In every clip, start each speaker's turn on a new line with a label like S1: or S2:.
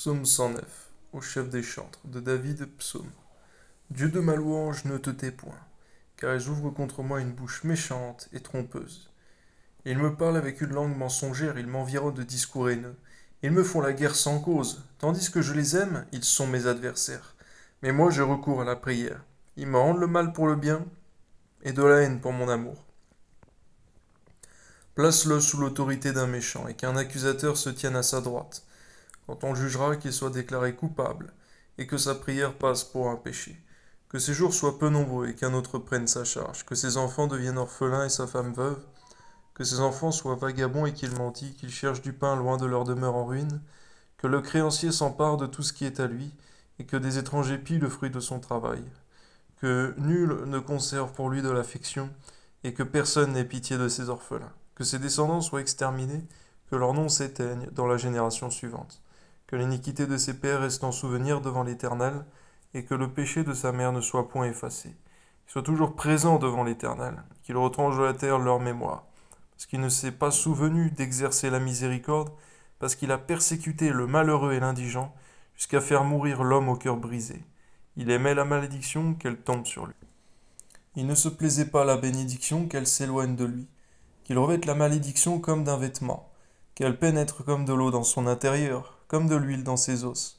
S1: Psaume 109, au chef des chantres, de David, psaume. Dieu de ma louange, ne te tais point, car ils ouvrent contre moi une bouche méchante et trompeuse. Ils me parlent avec une langue mensongère, ils m'environnent de discours haineux. Ils me font la guerre sans cause, tandis que je les aime, ils sont mes adversaires. Mais moi je recours à la prière. Ils me rendent le mal pour le bien, et de la haine pour mon amour. Place-le sous l'autorité d'un méchant, et qu'un accusateur se tienne à sa droite quand on jugera qu'il soit déclaré coupable, et que sa prière passe pour un péché. Que ses jours soient peu nombreux et qu'un autre prenne sa charge, que ses enfants deviennent orphelins et sa femme veuve, que ses enfants soient vagabonds et qu'ils mentit, qu'ils cherchent du pain loin de leur demeure en ruine, que le créancier s'empare de tout ce qui est à lui, et que des étrangers pillent le fruit de son travail, que nul ne conserve pour lui de l'affection, et que personne n'ait pitié de ses orphelins, que ses descendants soient exterminés, que leur nom s'éteigne dans la génération suivante que l'iniquité de ses pères reste en souvenir devant l'Éternel, et que le péché de sa mère ne soit point effacé, qu'il soit toujours présent devant l'Éternel, qu'il retranche de la terre leur mémoire, parce qu'il ne s'est pas souvenu d'exercer la miséricorde, parce qu'il a persécuté le malheureux et l'indigent, jusqu'à faire mourir l'homme au cœur brisé. Il aimait la malédiction qu'elle tombe sur lui. Il ne se plaisait pas à la bénédiction qu'elle s'éloigne de lui, qu'il revête la malédiction comme d'un vêtement, qu'elle pénètre comme de l'eau dans son intérieur, comme de l'huile dans ses os,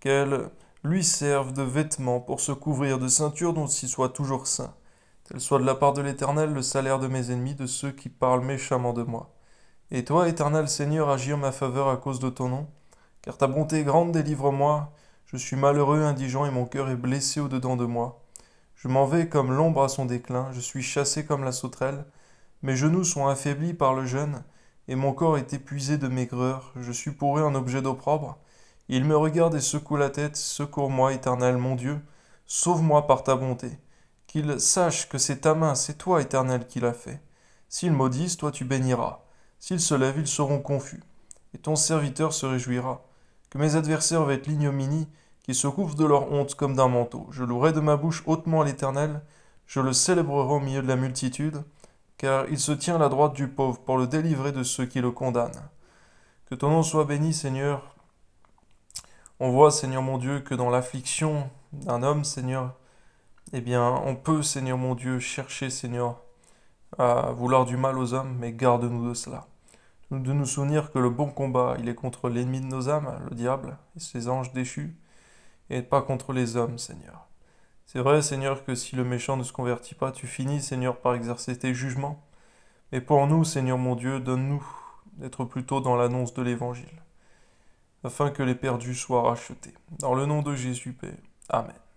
S1: qu'elles lui servent de vêtements pour se couvrir de ceintures dont il soit toujours saint. Tel soit de la part de l'Éternel le salaire de mes ennemis, de ceux qui parlent méchamment de moi. Et toi, Éternel Seigneur, agis en ma faveur à cause de ton nom, car ta bonté grande, délivre-moi. Je suis malheureux, indigent, et mon cœur est blessé au-dedans de moi. Je m'en vais comme l'ombre à son déclin, je suis chassé comme la sauterelle. Mes genoux sont affaiblis par le jeûne, et mon corps est épuisé de maigreur, je suis pour eux un objet d'opprobre. Il me regarde et secoue la tête, secours-moi, éternel mon Dieu, sauve-moi par ta bonté. Qu'ils sache que c'est ta main, c'est toi, éternel, qui l'a fait. S'ils maudissent, toi tu béniras. S'ils se lèvent, ils seront confus, et ton serviteur se réjouira. Que mes adversaires être l'ignominie, qui se couvrent de leur honte comme d'un manteau. Je louerai de ma bouche hautement l'Éternel, je le célébrerai au milieu de la multitude car il se tient à la droite du pauvre pour le délivrer de ceux qui le condamnent. Que ton nom soit béni, Seigneur. On voit, Seigneur mon Dieu, que dans l'affliction d'un homme, Seigneur, eh bien, on peut, Seigneur mon Dieu, chercher, Seigneur, à vouloir du mal aux hommes, mais garde-nous de cela. De nous souvenir que le bon combat, il est contre l'ennemi de nos âmes, le diable, et ses anges déchus, et pas contre les hommes, Seigneur. C'est vrai, Seigneur, que si le méchant ne se convertit pas, tu finis, Seigneur, par exercer tes jugements. Mais pour nous, Seigneur mon Dieu, donne-nous d'être plutôt dans l'annonce de l'Évangile, afin que les perdus soient rachetés. Dans le nom de Jésus, paix. Amen.